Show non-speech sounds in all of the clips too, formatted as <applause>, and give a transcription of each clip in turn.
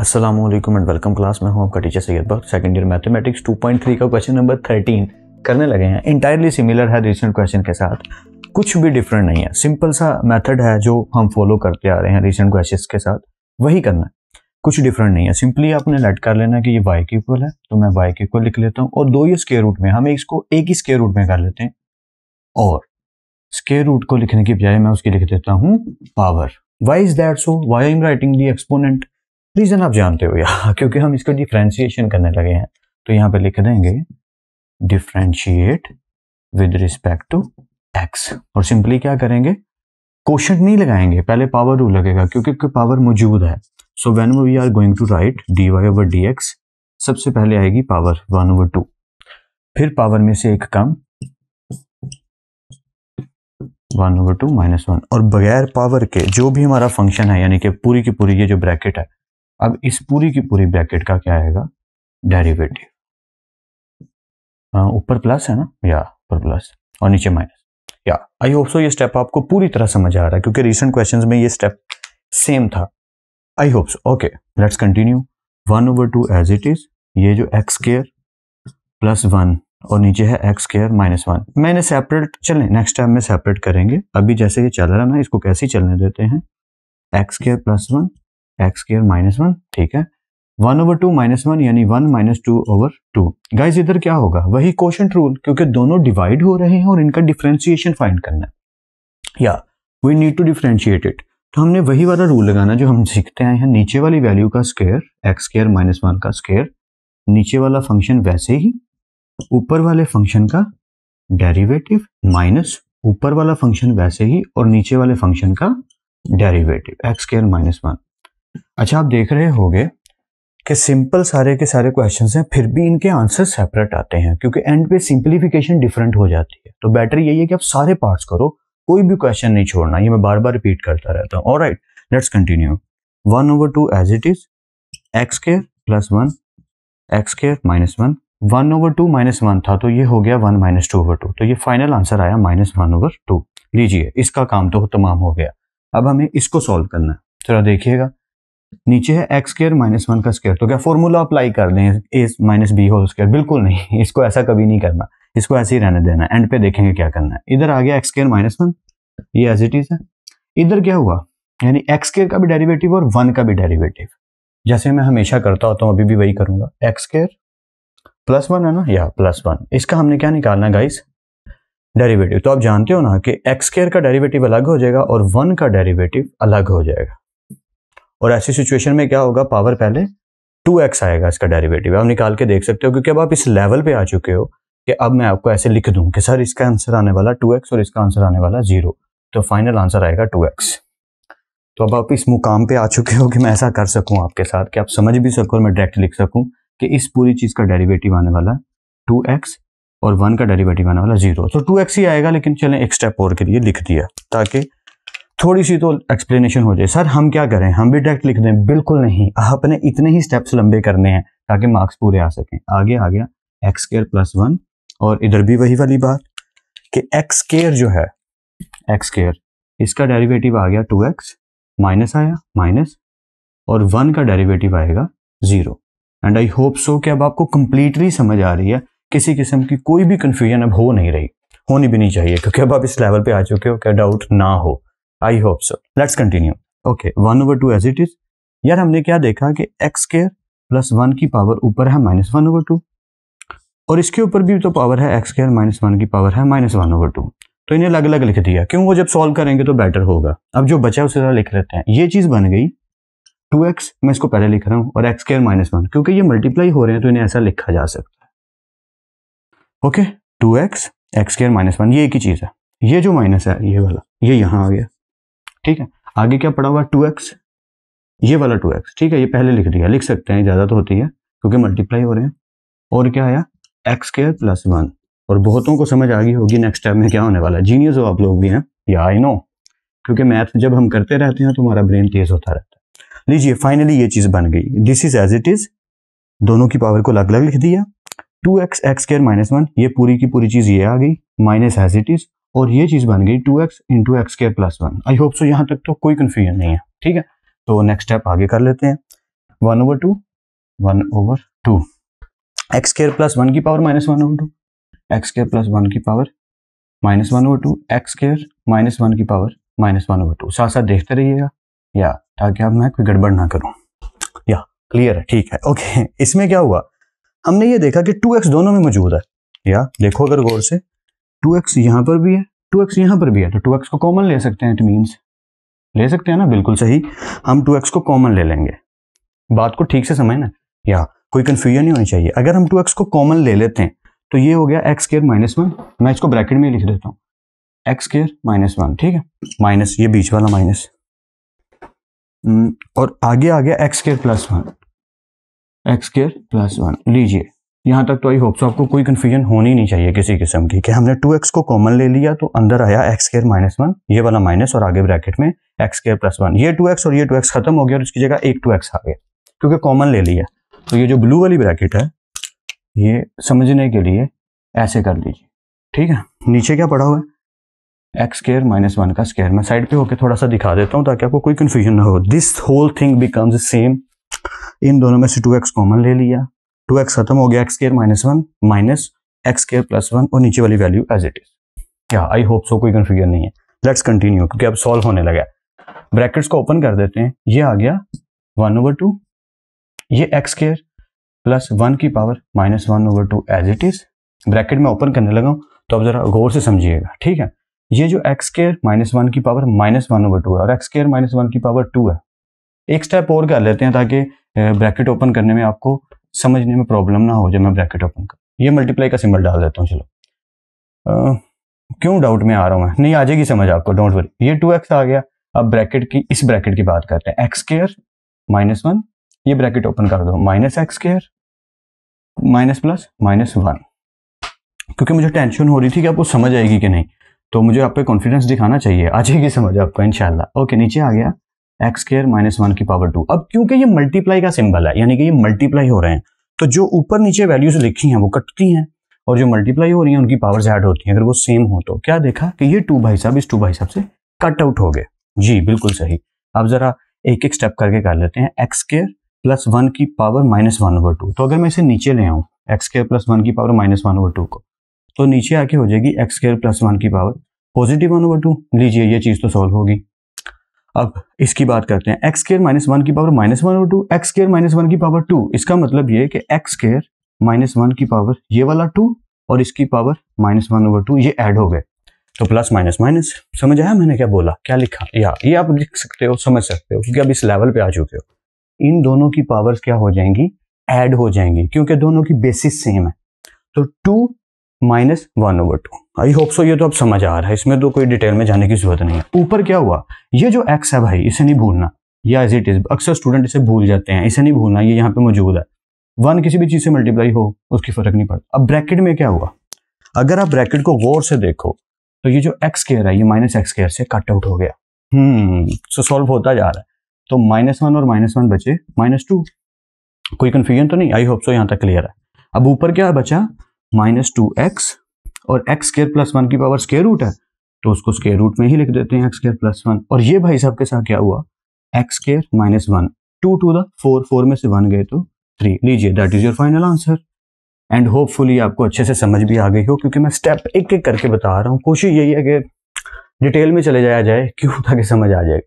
Aslam and welcome class मैं हूं आपका teacher Syed Bakht second year mathematics 2.3 का क्वेश्चन नंबर 13 करने लगे हैं इंटायरली सिमिलर है रिसेंट क्वेश्चन के साथ कुछ भी डिफरेंट नहीं है सिंपल सा मेथड है जो हम फॉलो करते आ रहे हैं रिसेंट क्वेश्चन के साथ वही करना है कुछ डिफरेंट नहीं है सिंपली आपने लेट कर लेना कि ये वाई के इक्वल है तो मैं वाई के इक्वल लिख लेता हूँ और दो ही स्केयर रूट में हम इसको एक ही स्केयर रूट में कर लेते हैं और स्केयर रूट को लिखने के बजाय मैं उसकी लिख देता हूँ power y is that so why am writing the exponent reason आप जानते हो यार <laughs> क्योंकि हम इसको डिफ्रेंशिएशन करने लगे हैं तो यहाँ पे लिख देंगे differentiate with respect to x और सिंपली क्या करेंगे क्वेश्चन नहीं लगाएंगे पहले पावर रूल लगेगा क्योंकि पावर मौजूद है so when we are going to write d y over d x सबसे पहले आएगी पावर वन ओवर टू फिर पावर में से एक कम one over two minus one और बगैर पावर के जो भी हमारा फंक्शन है यानी कि पूरी की पूरी ये जो ब्रैकेट है अब इस पूरी की पूरी ब्रैकेट का क्या आएगा डेरिवेटिव हाँ, ऊपर प्लस है ना या ऊपर प्लस और नीचे माइनस या आई होप सो ये स्टेप आपको पूरी तरह समझ आ रहा है क्योंकि रिसेंट क्वेश्चंस में ये स्टेप सेम था I hope so okay let's continue one over two as it is ये जो एक्स केयर प्लस वन और नीचे है एक्स केयर माइनस वन मैंने सेपरेट चले नेक्स्ट टाइम में सेपरेट करेंगे अभी जैसे ये चल रहा ना इसको कैसे चलने देते हैं x square plus one x square minus one ठीक है one over two minus one यानी one minus two over two guys इधर क्या होगा वही क्वेश्चन रूल क्योंकि दोनों डिवाइड हो रहे हैं और इनका डिफ्रेंसिएशन फाइंड करना है या we need to differentiate it तो हमने वही वाला रूल लगाना जो हम सीखते आए हैं नीचे वाली वैल्यू का square x square minus one का स्केयर नीचे वाला फंक्शन वैसे ही ऊपर वाले फंक्शन का डेरिवेटिव माइनस ऊपर वाला फंक्शन वैसे ही और नीचे वाले फंक्शन का derivative x square minus one अच्छा आप देख रहे होंगे कि सिंपल सारे के सारे क्वेश्चंस हैं फिर भी इनके आंसर सेपरेट आते हैं क्योंकि एंड पे सिंप्लीफिकेशन डिफरेंट हो जाती है तो बेटर यही है कि आप सारे पार्ट्स करो कोई भी क्वेश्चन नहीं छोड़ना ये मैं बार बार रिपीट करता रहता हूँ और right let's continue one over two as it is x square plus one x square minus one one over two minus one था तो ये हो गया one minus two over two तो ये फाइनल आंसर आया माइनस वन ओवर टू लीजिए इसका काम तो तमाम हो गया अब हमें इसको सॉल्व करना है जरा देखिएगा नीचे है एक्स स्केयर माइनस वन का स्केयर तो क्या फॉर्मूला अप्लाई कर दें a minus b whole square बिल्कुल नहीं <laughs> इसको ऐसा कभी नहीं करना इसको ऐसे ही रहने देना एंड पे देखेंगे क्या करना है इधर आ गया एक्स स्केयर माइनस वन ये एज इट इज है इधर क्या हुआ यानी एक्स स्केयर का भी डेरिवेटिव और वन का भी डेरिवेटिव जैसे मैं हमेशा करता होता हूँ अभी भी वही करूंगा एक्स स्केयर प्लस वन है ना या प्लस वन इसका हमने क्या निकालना गाइस डेरिवेटिव तो आप जानते हो ना कि एक्स स्केयर का डेरिवेटिव अलग हो जाएगा और वन का डेरिवेटिव अलग हो जाएगा और ऐसी सिचुएशन में क्या होगा पावर पहले टू एक्स आएगा इसका डेरिवेटिव आप निकाल के देख सकते हो क्योंकि अब आप इस लेवल पे आ चुके हो कि अब मैं आपको ऐसे लिख दूं कि सर इसका आंसर आने वाला टू एक्स और इसका आंसर आने वाला जीरो तो फाइनल आंसर आएगा टू एक्स तो अब आप इस मुकाम पे आ चुके हो कि मैं ऐसा कर सकूं आपके साथ कि आप समझ भी सको और मैं डायरेक्ट लिख सकूं कि इस पूरी चीज़ का डेरीवेटिव आने वाला टू एक्स और वन का डेरीवेटिव आने वाला जीरो तो टू एक्स ही आएगा लेकिन चलें एक स्टेप और के लिए लिख दिया ताकि थोड़ी सी तो एक्सप्लेनेशन हो जाए सर हम क्या करें हम भी डायरेक्ट लिख दें बिल्कुल नहीं आपने इतने ही स्टेप्स लंबे करने हैं ताकि मार्क्स पूरे आ सकें आगे आ गया एक्स केयर प्लस वन और इधर भी वही वाली बात कि एक्स केयर जो है एक्स केयर इसका डेरिवेटिव आ गया टू एक्स माइनस आया माइनस और वन का डेरिवेटिव आएगा zero and I hope so कि अब आपको कंप्लीटली समझ आ रही है किसी किस्म की कोई भी कन्फ्यूजन अब हो नहीं रही होनी भी नहीं चाहिए क्योंकि अब आप इस लेवल पर आ चुके हो क्या डाउट ना हो I hope so let's continue okay one over two as it is यार हमने क्या देखा कि एक्स स्केयर प्लस वन की पावर ऊपर है माइनस वन ओवर टू और इसके ऊपर भी तो पावर है एक्स स्केयर माइनस वन की पावर है माइनस वन ओवर टू तो इन्हें अलग अलग लिख दिया क्यों वो जब सॉल्व करेंगे तो बेटर होगा अब जो बचा उसे ज़रा लिख लेते हैं ये चीज़ बन गई टू एक्स मैं इसको पहले लिख रहा हूँ और एक्स स्केयर माइनस वन क्योंकि ये मल्टीप्लाई हो रहे हैं तो इन्हें ऐसा लिखा जा सकता है okay two x x square minus one ये एक ही चीज़ है ये जो माइनस है ये वाला ये यहाँ आ गया ठीक है आगे क्या पड़ा हुआ टू एक्स ये वाला टू एक्स ठीक है ये पहले लिख दिया लिख सकते हैं ज़्यादा तो होती है क्योंकि मल्टीप्लाई हो रहे हैं और क्या आया एक्स केयर प्लस वन और बहुतों को समझ आ गई होगी नेक्स्ट टाइम में क्या होने वाला है जीनियस हो आप लोग भी हैं या आई नो क्योंकि मैथ जब हम करते रहते हैं तो हमारा ब्रेन तेज होता रहता है लीजिए फाइनली ये चीज़ बन गई this is as it is दोनों की पावर को अलग अलग लिख दिया two x x square minus one ये पूरी की पूरी चीज़ ये आ गई माइनस एज इट इज़ और ये चीज़ बन गई टू एक्स इंटू एक्स के plus one I hope so यहाँ तक तो कोई कन्फ्यूजन नहीं है ठीक है तो नेक्स्ट स्टेप आगे कर लेते हैं one over two one over two x square plus one की power minus one over two x square plus one की power minus one over two x square minus one की power minus one over two साथ साथ देखते रहिएगा या ताकि अब मैं कोई गड़बड़ ना करूँ या क्लियर है ठीक है ओके इसमें क्या हुआ हमने ये देखा कि टू एक्स दोनों में मौजूद है या देखो अगर गौर से टू एक्स यहाँ पर भी है टू एक्स यहाँ पर भी है तो टू एक्स को कॉमन ले सकते हैं इट मीन्स ले सकते हैं ना बिल्कुल सही हम टू एक्स को कॉमन ले लेंगे बात को ठीक से समझना या कोई कन्फ्यूजन नहीं होनी चाहिए अगर हम टू एक्स को कॉमन ले लेते हैं तो ये हो गया एक्स केयर माइनस वन मैं इसको ब्रैकेट में लिख देता हूँ एक्स केयर माइनस वन ठीक है माइनस ये बीच वाला माइनस हम्म, और आगे आ गया x square plus one x square plus one लीजिए यहाँ तक तो आई होप सो आपको कोई कन्फ्यूजन होनी नहीं चाहिए किसी किस्म की कि हमने टू एक्स को कॉमन ले लिया तो अंदर आया एक्स केयर माइनस वन ये वाला माइनस और आगे ब्रैकेट में एक्स केयर प्लस वन ये टू एक्स और ये टू एक्स खत्म हो गया और इसकी जगह एक टू एक्स आ गया क्योंकि कॉमन ले लिया तो ये जो ब्लू वाली ब्रैकेट है ये समझने के लिए ऐसे कर लीजिए ठीक है नीचे क्या पड़ा हुआ है एक्स केयर माइनस वन का स्केयर मैं साइड पे होके थोड़ा सा दिखा देता हूँ ताकि आपको कोई कन्फ्यूजन ना हो this whole thing becomes same in दोनों में से टू एक्स कॉमन ले लिया टू एक्स खत्म हो गया x square minus one minus x square plus one और नीचे वाली वैल्यू एज इट इज क्या आई होप सो कोई कन्फ्यूजन नहीं है लेट्स कंटिन्यू क्योंकि अब सॉल्व होने लगा है ब्रैकेट्स को ओपन कर देते हैं ये आ गया वन ओवर टू ये एक्स केयर प्लस वन की power minus one over two as it is bracket में ओपन करने लगा तो अब जरा गौर से समझिएगा ठीक है ये जो एक्स केयर माइनस वन की power minus one over two है और एक्स केयर माइनस वन की पावर टू है एक स्टेप और कर लेते हैं ताकि ब्रैकेट ओपन करने में आपको समझने में प्रॉब्लम ना हो जब मैं ब्रैकेट ओपन कर ये मल्टीप्लाई का सिंबल डाल देता हूँ चलो आ, क्यों डाउट में आ रहा हूँ मैं नहीं आ जाएगी समझ आपको डोंट वरी ये टू एक्स आ गया अब ब्रैकेट की इस ब्रैकेट की बात करते हैं एक्स केयर माइनस वन ये ब्रैकेट ओपन कर दो minus x square minus plus minus one क्योंकि मुझे टेंशन हो रही थी कि आपको समझ आएगी कि नहीं तो मुझे आप पे कॉन्फिडेंस दिखाना चाहिए आ जाएगी समझ आपको इनशाला ओके नीचे आ गया एक्स स्केयर माइनस वन की पावर टू अब क्योंकि ये मल्टीप्लाई का सिंबल है यानी कि ये मल्टीप्लाई हो रहे हैं तो जो ऊपर नीचे वैल्यूज लिखी हैं वो कटती हैं और जो मल्टीप्लाई हो रही हैं उनकी पावर ऐड होती हैं अगर वो सेम हो तो क्या देखा कि ये टू भाई साहब इस टू भाई साहब से कट आउट हो गए जी बिल्कुल सही अब ज़रा एक एक स्टेप करके कर लेते हैं एक्स स्केयर प्लस वन की power minus one over two तो अगर मैं इसे नीचे ले आऊँ एक्स स्केयर प्लस वन की power minus one over two को तो नीचे आके हो जाएगी एक्स स्केयर प्लस वन की power positive one over two लीजिए ये चीज़ तो सॉल्व होगी अब इसकी बात करते हैं एक्स केयर माइनस वन की पावर माइनस वन और two x square minus one की पावर टू इसका मतलब ये कि एक्स केयर माइनस वन की पावर ये वाला टू और इसकी power minus one over two ये ऐड हो गए तो प्लस माइनस माइनस समझ आया मैंने क्या बोला क्या लिखा या ये आप लिख सकते हो समझ सकते हो क्योंकि अब इस लेवल पे आ चुके हो इन दोनों की पावर्स क्या हो जाएंगी ऐड हो जाएंगी क्योंकि दोनों की बेसिस सेम है तो two minus one over two I hope so ये तो अब समझ आ रहा है इसमें तो कोई डिटेल में जाने की जरूरत नहीं है ऊपर क्या हुआ ये जो एक्स है भाई इसे नहीं भूलना या एज इट इज अक्सर स्टूडेंट इसे भूल जाते हैं इसे नहीं भूलना ये यहाँ पे मौजूद है वन किसी भी चीज़ से मल्टीप्लाई हो उसकी फर्क नहीं पड़ता अब ब्रैकेट में क्या हुआ अगर आप ब्रैकेट को गौर से देखो तो ये जो एक्स केयर है ये माइनस एक्स केयर से कट आउट हो गया हम्म सो सॉल्व होता जा रहा है तो माइनस वन और माइनस वन बचे माइनस टू कोई कंफ्यूजन तो नहीं आई होप सो यहाँ तक क्लियर है अब ऊपर क्या बचा माइनस टू एक्स और एक्स स्केयर प्लस वन की पावर स्केयर रूट है तो उसको स्केयर रूट में ही लिख देते हैं एक्स स्केयर प्लस वन और ये भाई साहब के साथ क्या हुआ x square minus one two two the four four में से वन गए तो थ्री लीजिए that is your final answer and hopefully आपको अच्छे से समझ भी आ गई हो क्योंकि मैं स्टेप एक एक करके बता रहा हूँ कोशिश यही है कि डिटेल में चले जाया जाए क्यों ताकि समझ आ जाए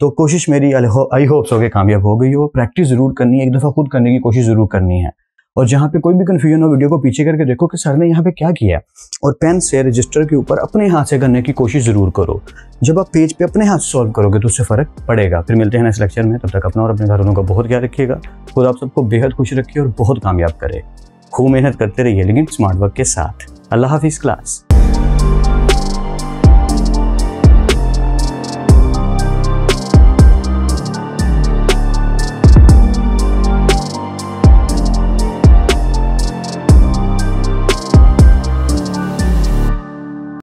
तो कोशिश मेरी आई होप्स हो गए कामयाब हो गई हो प्रैक्टिस ज़रूर करनी है एक दफ़ा खुद करने की कोशिश ज़रूर करनी है और जहाँ पे कोई भी कन्फ्यूजन हो वीडियो को पीछे करके देखो कि सर ने यहाँ पे क्या किया और पेन से रजिस्टर के ऊपर अपने हाथ से करने की कोशिश ज़रूर करो जब आप पेज पे अपने हाथ सॉल्व करोगे तो उससे फ़र्क पड़ेगा फिर मिलते हैं नेक्स्ट लेक्चर में तब तक अपना और अपने घरों का बहुत ख्याल रखिएगा खुद आप सबको बेहद खुश रखिए और बहुत कामयाब करे खूब मेहनत करते रहिए लेकिन स्मार्ट वर्क के साथ अल्लाह हाफिज़ क्लास